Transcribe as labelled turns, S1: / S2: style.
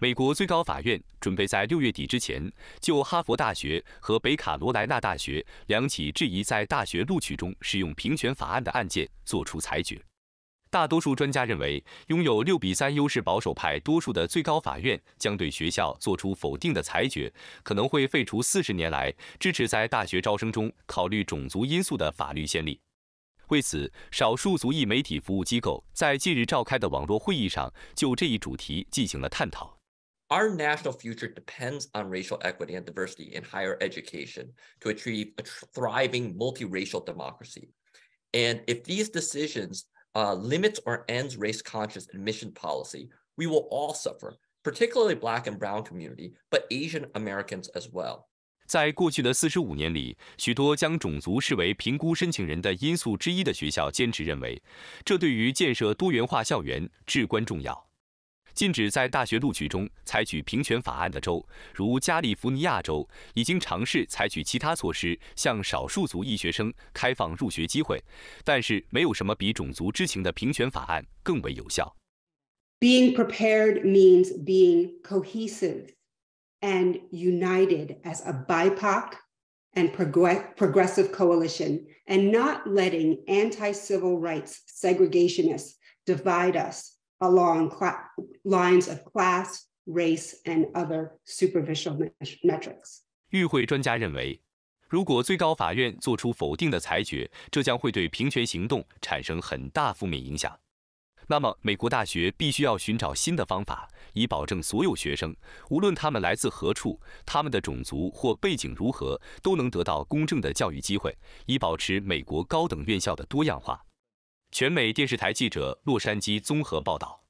S1: 美国最高法院准备在六月底之前就哈佛大学和北卡罗来纳大学两起质疑在大学录取中使用平权法案的案件作出裁决。大多数专家认为，拥有六比三优势保守派多数的最高法院将对学校作出否定的裁决，可能会废除四十年来支持在大学招生中考虑种族因素的法律先例。为此，少数族裔媒体服务机构在近日召开的网络会议上就这一主题进行了探讨。
S2: Our national future depends on racial equity and diversity in higher education to achieve a thriving multiracial democracy. And if these decisions uh, limits or ends race conscious admission policy, we will all suffer, particularly Black and Brown community, but Asian Americans as well.
S1: 在过去的四十五年里，许多将种族视为评估申请人的因素之一的学校坚持认为，这对于建设多元化校园至关重要。禁止在大学录取中采取平权法案的州，如加利福尼亚州，已经尝试采取其他措施向少数族裔学生开放入学机会，但是没有什么比种族之情的平权法案更为有效。
S3: Being prepared means being cohesive and united as a BIPOC and progressive coalition, and not letting anti civil rights segregationists divide us along clu- lines of class、race and other superficial met- r i c s
S1: 与会专家认为，如果最高法院做出否定的裁决，这将会对平权行动产生很大负面影响。那么美国大学必须要寻找新的方法，以保证所有学生，无论他们来自何处，他们的种族或背景如何，都能得到公正的教育机会，以保持美国高等院校的多样化。全美电视台记者洛杉矶综合报道。